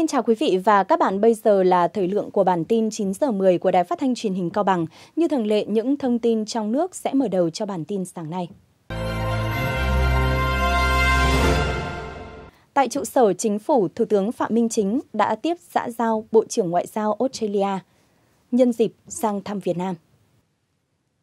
Xin chào quý vị và các bạn, bây giờ là thời lượng của bản tin 9 giờ 10 của Đài Phát thanh Truyền hình Cao Bằng. Như thường lệ, những thông tin trong nước sẽ mở đầu cho bản tin sáng nay. Tại trụ sở chính phủ, Thủ tướng Phạm Minh Chính đã tiếp xã giao Bộ trưởng Ngoại giao Australia nhân dịp sang thăm Việt Nam.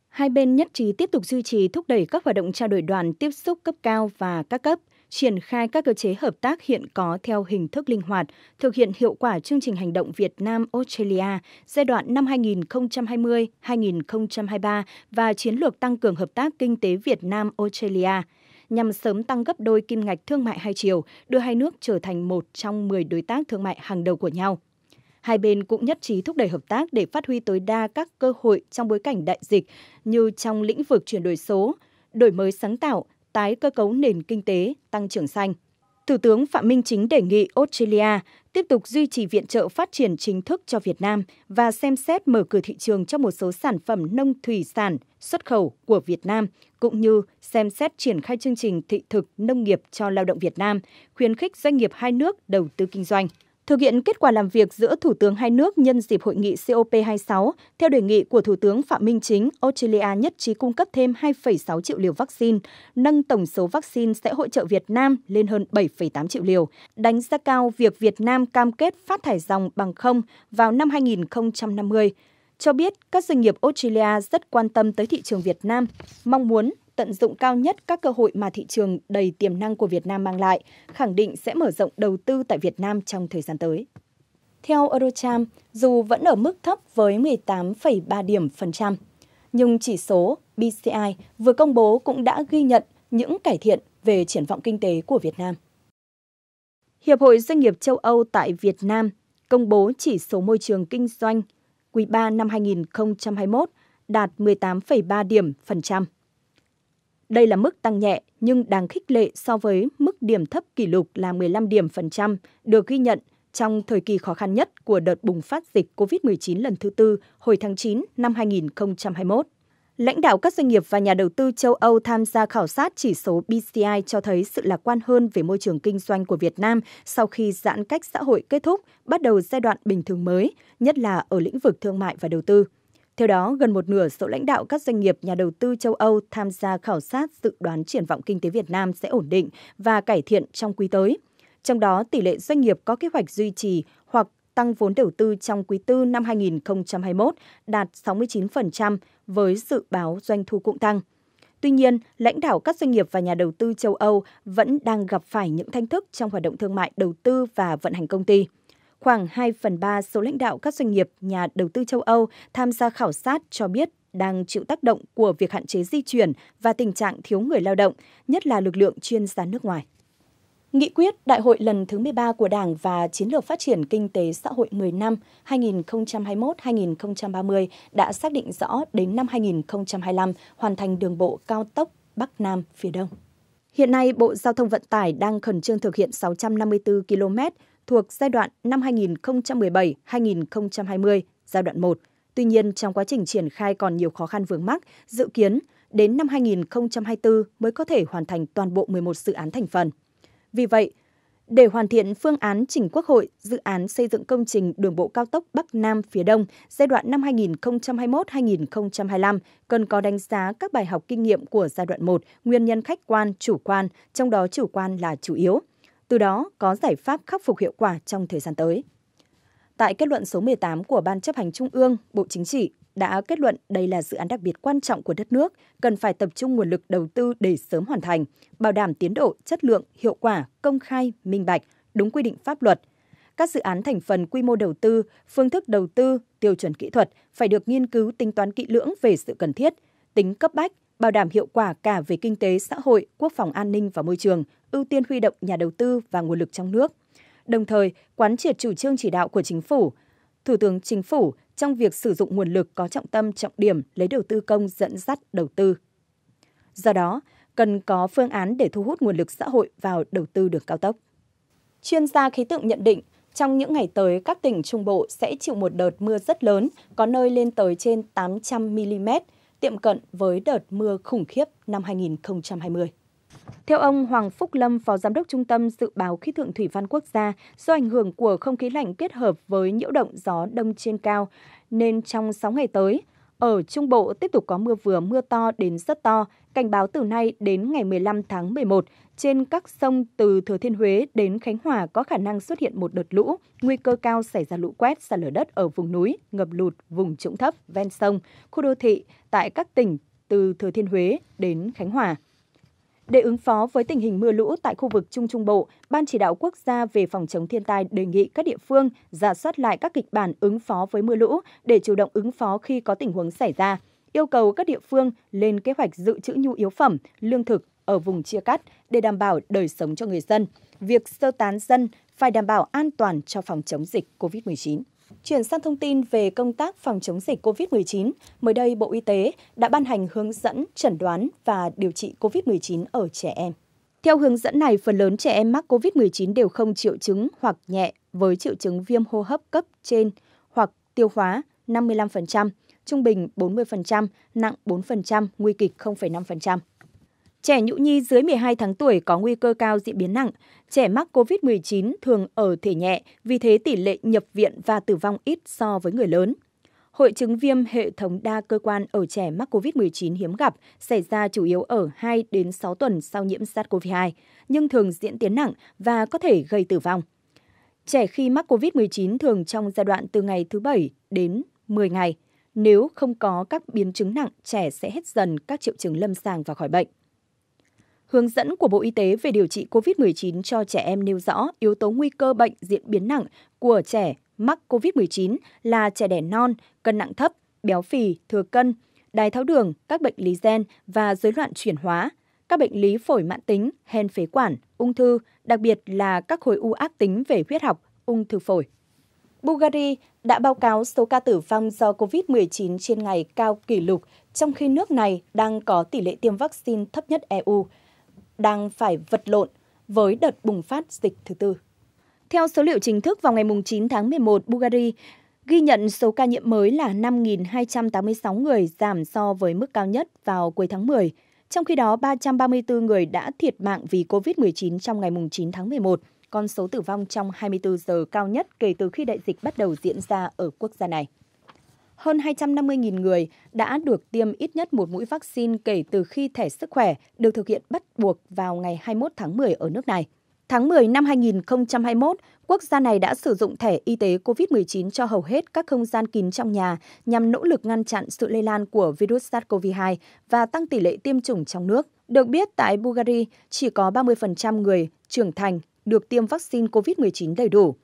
Hai bên nhất trí tiếp tục duy trì thúc đẩy các hoạt động trao đổi đoàn tiếp xúc cấp cao và các cấp, triển khai các cơ chế hợp tác hiện có theo hình thức linh hoạt, thực hiện hiệu quả chương trình hành động Việt Nam Australia giai đoạn năm 2020-2023 và chiến lược tăng cường hợp tác kinh tế Việt Nam Australia nhằm sớm tăng gấp đôi kim ngạch thương mại hai chiều, đưa hai nước trở thành một trong 10 đối tác thương mại hàng đầu của nhau. Hai bên cũng nhất trí thúc đẩy hợp tác để phát huy tối đa các cơ hội trong bối cảnh đại dịch như trong lĩnh vực chuyển đổi số, đổi mới sáng tạo, tái cơ cấu nền kinh tế, tăng trưởng xanh. Thủ tướng Phạm Minh Chính đề nghị Australia tiếp tục duy trì viện trợ phát triển chính thức cho Việt Nam và xem xét mở cửa thị trường cho một số sản phẩm nông thủy sản xuất khẩu của Việt Nam, cũng như xem xét triển khai chương trình thị thực nông nghiệp cho lao động Việt Nam, khuyến khích doanh nghiệp hai nước đầu tư kinh doanh thực hiện kết quả làm việc giữa Thủ tướng hai nước nhân dịp hội nghị COP26, theo đề nghị của Thủ tướng Phạm Minh Chính, Australia nhất trí cung cấp thêm 2,6 triệu liều vaccine, nâng tổng số vaccine sẽ hỗ trợ Việt Nam lên hơn 7,8 triệu liều, đánh giá cao việc Việt Nam cam kết phát thải dòng bằng không vào năm 2050 cho biết các doanh nghiệp Australia rất quan tâm tới thị trường Việt Nam, mong muốn tận dụng cao nhất các cơ hội mà thị trường đầy tiềm năng của Việt Nam mang lại, khẳng định sẽ mở rộng đầu tư tại Việt Nam trong thời gian tới. Theo Eurocharm, dù vẫn ở mức thấp với 18,3 điểm phần trăm, nhưng chỉ số BCI vừa công bố cũng đã ghi nhận những cải thiện về triển vọng kinh tế của Việt Nam. Hiệp hội Doanh nghiệp châu Âu tại Việt Nam công bố chỉ số môi trường kinh doanh quý 3 năm 2021 đạt 18,3 điểm phần trăm. Đây là mức tăng nhẹ nhưng đáng khích lệ so với mức điểm thấp kỷ lục là 15 điểm phần trăm được ghi nhận trong thời kỳ khó khăn nhất của đợt bùng phát dịch COVID-19 lần thứ tư hồi tháng 9 năm 2021 lãnh đạo các doanh nghiệp và nhà đầu tư châu Âu tham gia khảo sát chỉ số BCI cho thấy sự lạc quan hơn về môi trường kinh doanh của Việt Nam sau khi giãn cách xã hội kết thúc, bắt đầu giai đoạn bình thường mới, nhất là ở lĩnh vực thương mại và đầu tư. Theo đó, gần một nửa số lãnh đạo các doanh nghiệp nhà đầu tư châu Âu tham gia khảo sát dự đoán triển vọng kinh tế Việt Nam sẽ ổn định và cải thiện trong quý tới. Trong đó, tỷ lệ doanh nghiệp có kế hoạch duy trì hoặc tăng vốn đầu tư trong quý tư năm 2021 đạt 69%, với dự báo doanh thu cũng tăng. Tuy nhiên, lãnh đạo các doanh nghiệp và nhà đầu tư châu Âu vẫn đang gặp phải những thách thức trong hoạt động thương mại đầu tư và vận hành công ty. Khoảng 2 phần 3 số lãnh đạo các doanh nghiệp, nhà đầu tư châu Âu tham gia khảo sát cho biết đang chịu tác động của việc hạn chế di chuyển và tình trạng thiếu người lao động, nhất là lực lượng chuyên gia nước ngoài. Nghị quyết Đại hội lần thứ 13 của Đảng và Chiến lược Phát triển Kinh tế Xã hội 10 năm 2021-2030 đã xác định rõ đến năm 2025 hoàn thành đường bộ cao tốc Bắc Nam phía Đông. Hiện nay, Bộ Giao thông Vận tải đang khẩn trương thực hiện 654 km thuộc giai đoạn năm 2017-2020, giai đoạn 1. Tuy nhiên, trong quá trình triển khai còn nhiều khó khăn vướng mắc, dự kiến đến năm 2024 mới có thể hoàn thành toàn bộ 11 dự án thành phần. Vì vậy, để hoàn thiện phương án chỉnh Quốc hội dự án xây dựng công trình đường bộ cao tốc Bắc Nam phía Đông giai đoạn năm 2021-2025 cần có đánh giá các bài học kinh nghiệm của giai đoạn 1, nguyên nhân khách quan, chủ quan, trong đó chủ quan là chủ yếu. Từ đó có giải pháp khắc phục hiệu quả trong thời gian tới. Tại kết luận số 18 của Ban chấp hành Trung ương, Bộ Chính trị đã kết luận đây là dự án đặc biệt quan trọng của đất nước, cần phải tập trung nguồn lực đầu tư để sớm hoàn thành, bảo đảm tiến độ, chất lượng, hiệu quả, công khai, minh bạch, đúng quy định pháp luật. Các dự án thành phần quy mô đầu tư, phương thức đầu tư, tiêu chuẩn kỹ thuật phải được nghiên cứu tính toán kỹ lưỡng về sự cần thiết, tính cấp bách, bảo đảm hiệu quả cả về kinh tế, xã hội, quốc phòng an ninh và môi trường, ưu tiên huy động nhà đầu tư và nguồn lực trong nước. Đồng thời, quán triệt chủ trương chỉ đạo của chính phủ, Thủ tướng Chính phủ trong việc sử dụng nguồn lực có trọng tâm trọng điểm lấy đầu tư công dẫn dắt đầu tư. Do đó, cần có phương án để thu hút nguồn lực xã hội vào đầu tư đường cao tốc. Chuyên gia khí tượng nhận định, trong những ngày tới, các tỉnh Trung Bộ sẽ chịu một đợt mưa rất lớn, có nơi lên tới trên 800 mm, tiệm cận với đợt mưa khủng khiếp năm 2020. Theo ông Hoàng Phúc Lâm, Phó Giám đốc Trung tâm Dự báo Khí tượng Thủy văn Quốc gia, do ảnh hưởng của không khí lạnh kết hợp với nhiễu động gió đông trên cao, nên trong 6 ngày tới, ở Trung Bộ tiếp tục có mưa vừa mưa to đến rất to, cảnh báo từ nay đến ngày 15 tháng 11, trên các sông từ Thừa Thiên Huế đến Khánh Hòa có khả năng xuất hiện một đợt lũ, nguy cơ cao xảy ra lũ quét, sạt lở đất ở vùng núi, ngập lụt, vùng trũng thấp, ven sông, khu đô thị tại các tỉnh từ Thừa Thiên Huế đến Khánh Hòa. Để ứng phó với tình hình mưa lũ tại khu vực Trung Trung Bộ, Ban chỉ đạo quốc gia về phòng chống thiên tai đề nghị các địa phương giả soát lại các kịch bản ứng phó với mưa lũ để chủ động ứng phó khi có tình huống xảy ra. Yêu cầu các địa phương lên kế hoạch dự trữ nhu yếu phẩm, lương thực ở vùng chia cắt để đảm bảo đời sống cho người dân. Việc sơ tán dân phải đảm bảo an toàn cho phòng chống dịch COVID-19. Chuyển sang thông tin về công tác phòng chống dịch COVID-19, mới đây Bộ Y tế đã ban hành hướng dẫn chẩn đoán và điều trị COVID-19 ở trẻ em. Theo hướng dẫn này, phần lớn trẻ em mắc COVID-19 đều không triệu chứng hoặc nhẹ với triệu chứng viêm hô hấp cấp trên hoặc tiêu hóa 55%, trung bình 40%, nặng 4%, nguy kịch 0,5%. Trẻ nhũ nhi dưới 12 tháng tuổi có nguy cơ cao diễn biến nặng. Trẻ mắc COVID-19 thường ở thể nhẹ, vì thế tỷ lệ nhập viện và tử vong ít so với người lớn. Hội chứng viêm hệ thống đa cơ quan ở trẻ mắc COVID-19 hiếm gặp, xảy ra chủ yếu ở 2 đến 6 tuần sau nhiễm SARS-CoV-2, nhưng thường diễn tiến nặng và có thể gây tử vong. Trẻ khi mắc COVID-19 thường trong giai đoạn từ ngày thứ 7 đến 10 ngày. Nếu không có các biến chứng nặng, trẻ sẽ hết dần các triệu chứng lâm sàng và khỏi bệnh. Hướng dẫn của Bộ Y tế về điều trị COVID-19 cho trẻ em nêu rõ yếu tố nguy cơ bệnh diễn biến nặng của trẻ mắc COVID-19 là trẻ đẻ non, cân nặng thấp, béo phì, thừa cân, đái tháo đường, các bệnh lý gen và rối loạn chuyển hóa, các bệnh lý phổi mãn tính, hen phế quản, ung thư, đặc biệt là các khối u ác tính về huyết học, ung thư phổi. Bulgaria đã báo cáo số ca tử vong do COVID-19 trên ngày cao kỷ lục, trong khi nước này đang có tỷ lệ tiêm vaccine thấp nhất EU – đang phải vật lộn với đợt bùng phát dịch thứ tư. Theo số liệu chính thức vào ngày 9 tháng 11, Bulgaria ghi nhận số ca nhiễm mới là 5.286 người giảm so với mức cao nhất vào cuối tháng 10. Trong khi đó, 334 người đã thiệt mạng vì COVID-19 trong ngày 9 tháng 11, con số tử vong trong 24 giờ cao nhất kể từ khi đại dịch bắt đầu diễn ra ở quốc gia này hơn 250.000 người đã được tiêm ít nhất một mũi vaccine kể từ khi thẻ sức khỏe được thực hiện bắt buộc vào ngày 21 tháng 10 ở nước này. Tháng 10 năm 2021, quốc gia này đã sử dụng thẻ y tế COVID-19 cho hầu hết các không gian kín trong nhà nhằm nỗ lực ngăn chặn sự lây lan của virus SARS-CoV-2 và tăng tỷ lệ tiêm chủng trong nước. Được biết, tại Bulgaria, chỉ có 30% người trưởng thành được tiêm vaccine COVID-19 đầy đủ.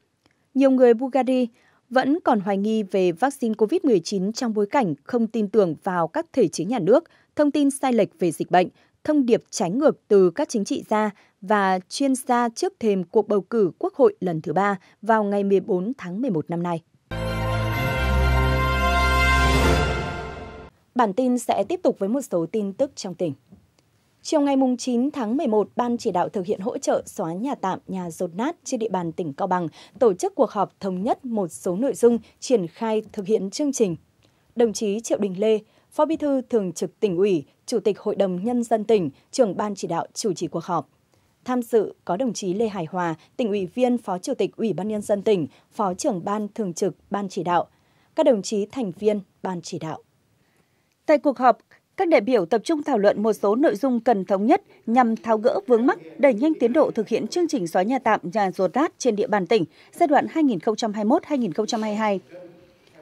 Nhiều người Bulgaria vẫn còn hoài nghi về vaccine COVID-19 trong bối cảnh không tin tưởng vào các thể chế nhà nước, thông tin sai lệch về dịch bệnh, thông điệp trái ngược từ các chính trị gia và chuyên gia trước thềm cuộc bầu cử Quốc hội lần thứ ba vào ngày 14 tháng 11 năm nay. Bản tin sẽ tiếp tục với một số tin tức trong tỉnh. Chiều ngày 9 tháng 11, Ban chỉ đạo thực hiện hỗ trợ xóa nhà tạm, nhà rột nát trên địa bàn tỉnh Cao Bằng tổ chức cuộc họp thống nhất một số nội dung triển khai thực hiện chương trình. Đồng chí Triệu Đình Lê, Phó Bí thư Thường trực tỉnh ủy, Chủ tịch Hội đồng Nhân dân tỉnh, trưởng Ban chỉ đạo chủ trì cuộc họp. Tham dự có đồng chí Lê Hải Hòa, tỉnh ủy viên Phó Chủ tịch Ủy ban Nhân dân tỉnh, Phó trưởng Ban Thường trực Ban chỉ đạo, các đồng chí thành viên Ban chỉ đạo. Tại cuộc họp, các đại biểu tập trung thảo luận một số nội dung cần thống nhất nhằm tháo gỡ vướng mắc, đẩy nhanh tiến độ thực hiện chương trình xóa nhà tạm, nhà rột nát trên địa bàn tỉnh giai đoạn 2021-2022.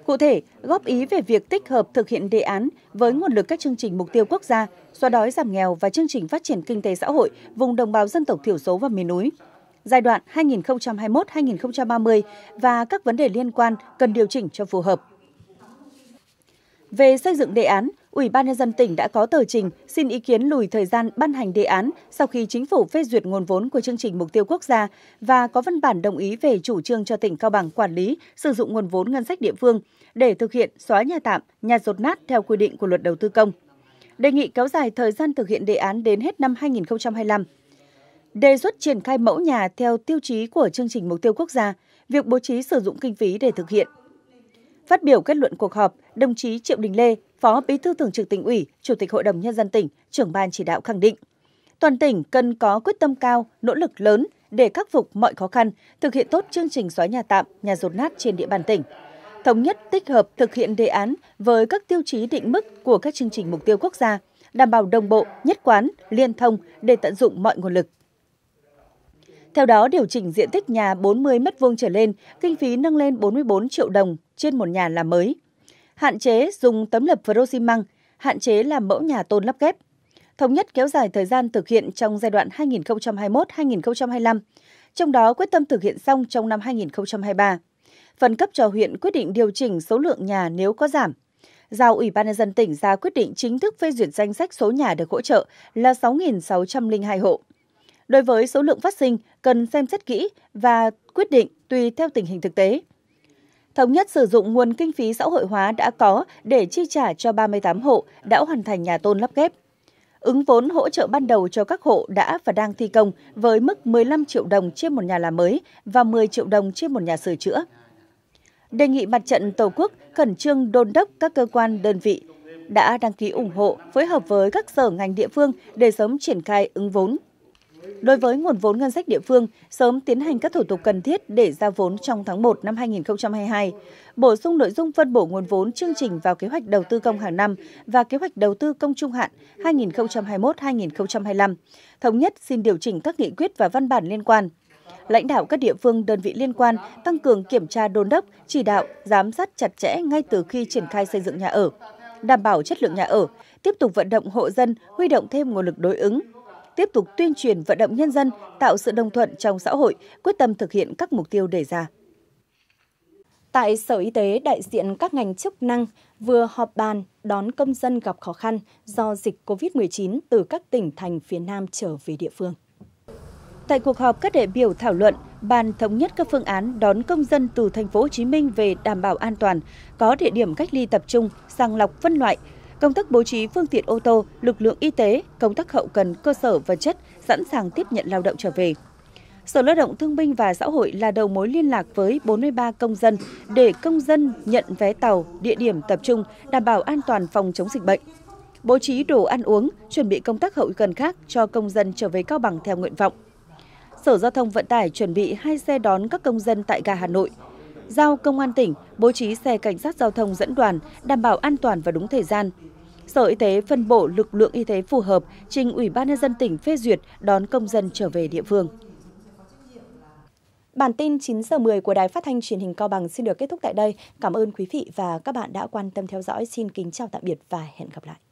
Cụ thể, góp ý về việc tích hợp thực hiện đề án với nguồn lực các chương trình mục tiêu quốc gia, xóa đói giảm nghèo và chương trình phát triển kinh tế xã hội vùng đồng bào dân tộc thiểu số và miền núi giai đoạn 2021-2030 và các vấn đề liên quan cần điều chỉnh cho phù hợp. Về xây dựng đề án, Ủy ban nhân dân tỉnh đã có tờ trình xin ý kiến lùi thời gian ban hành đề án sau khi chính phủ phê duyệt nguồn vốn của chương trình mục tiêu quốc gia và có văn bản đồng ý về chủ trương cho tỉnh Cao Bằng quản lý sử dụng nguồn vốn ngân sách địa phương để thực hiện xóa nhà tạm, nhà rột nát theo quy định của luật đầu tư công. Đề nghị kéo dài thời gian thực hiện đề án đến hết năm 2025. Đề xuất triển khai mẫu nhà theo tiêu chí của chương trình mục tiêu quốc gia, việc bố trí sử dụng kinh phí để thực hiện Phát biểu kết luận cuộc họp, đồng chí Triệu Đình Lê, Phó Bí thư Thường trực tỉnh ủy, Chủ tịch Hội đồng nhân dân tỉnh, trưởng ban chỉ đạo khẳng định, toàn tỉnh cần có quyết tâm cao, nỗ lực lớn để khắc phục mọi khó khăn, thực hiện tốt chương trình xóa nhà tạm, nhà rột nát trên địa bàn tỉnh. Thống nhất tích hợp thực hiện đề án với các tiêu chí định mức của các chương trình mục tiêu quốc gia, đảm bảo đồng bộ, nhất quán, liên thông để tận dụng mọi nguồn lực. Theo đó, điều chỉnh diện tích nhà 40 m2 trở lên, kinh phí nâng lên 44 triệu đồng trên một nhà là mới hạn chế dùng tấm lập xi măng, hạn chế làm mẫu nhà tôn lắp ghép. Thống nhất kéo dài thời gian thực hiện trong giai đoạn 2021-2025, trong đó quyết tâm thực hiện xong trong năm 2023. Phần cấp cho huyện quyết định điều chỉnh số lượng nhà nếu có giảm. Giao Ủy ban nhân dân tỉnh ra quyết định chính thức phê duyệt danh sách số nhà được hỗ trợ là 6.602 hộ. Đối với số lượng phát sinh, cần xem xét kỹ và quyết định tùy theo tình hình thực tế thống nhất sử dụng nguồn kinh phí xã hội hóa đã có để chi trả cho 38 hộ đã hoàn thành nhà tôn lắp ghép. Ứng vốn hỗ trợ ban đầu cho các hộ đã và đang thi công với mức 15 triệu đồng trên một nhà làm mới và 10 triệu đồng trên một nhà sửa chữa. Đề nghị mặt trận Tổ quốc khẩn trương đôn đốc các cơ quan đơn vị đã đăng ký ủng hộ phối hợp với các sở ngành địa phương để sớm triển khai ứng vốn Đối với nguồn vốn ngân sách địa phương, sớm tiến hành các thủ tục cần thiết để ra vốn trong tháng 1 năm 2022, bổ sung nội dung phân bổ nguồn vốn chương trình vào kế hoạch đầu tư công hàng năm và kế hoạch đầu tư công trung hạn 2021-2025, thống nhất xin điều chỉnh các nghị quyết và văn bản liên quan lãnh đạo các địa phương đơn vị liên quan tăng cường kiểm tra đôn đốc, chỉ đạo, giám sát chặt chẽ ngay từ khi triển khai xây dựng nhà ở, đảm bảo chất lượng nhà ở, tiếp tục vận động hộ dân huy động thêm nguồn lực đối ứng, tiếp tục tuyên truyền vận động nhân dân tạo sự đồng thuận trong xã hội, quyết tâm thực hiện các mục tiêu đề ra. Tại Sở Y tế, đại diện các ngành chức năng vừa họp bàn đón công dân gặp khó khăn do dịch COVID-19 từ các tỉnh thành phía Nam trở về địa phương. Tại cuộc họp, các đại biểu thảo luận bàn thống nhất các phương án đón công dân từ thành phố Hồ Chí Minh về đảm bảo an toàn, có địa điểm cách ly tập trung, sàng lọc phân loại, công tác bố trí phương tiện ô tô, lực lượng y tế, công tác hậu cần cơ sở vật chất sẵn sàng tiếp nhận lao động trở về. Sở Lao động Thương binh và Xã hội là đầu mối liên lạc với 43 công dân để công dân nhận vé tàu, địa điểm tập trung, đảm bảo an toàn phòng chống dịch bệnh. Bố trí đồ ăn uống, chuẩn bị công tác hậu cần khác cho công dân trở về Cao Bằng theo nguyện vọng. Sở Giao thông Vận tải chuẩn bị hai xe đón các công dân tại ga Hà Nội. Giao Công an tỉnh bố trí xe cảnh sát giao thông dẫn đoàn, đảm bảo an toàn và đúng thời gian, Sở Y tế phân bổ lực lượng y tế phù hợp trình Ủy ban nhân dân tỉnh phê duyệt đón công dân trở về địa phương. Bản tin 9 giờ 10 của Đài Phát thanh Truyền hình Cao Bằng xin được kết thúc tại đây. Cảm ơn quý vị và các bạn đã quan tâm theo dõi. Xin kính chào tạm biệt và hẹn gặp lại.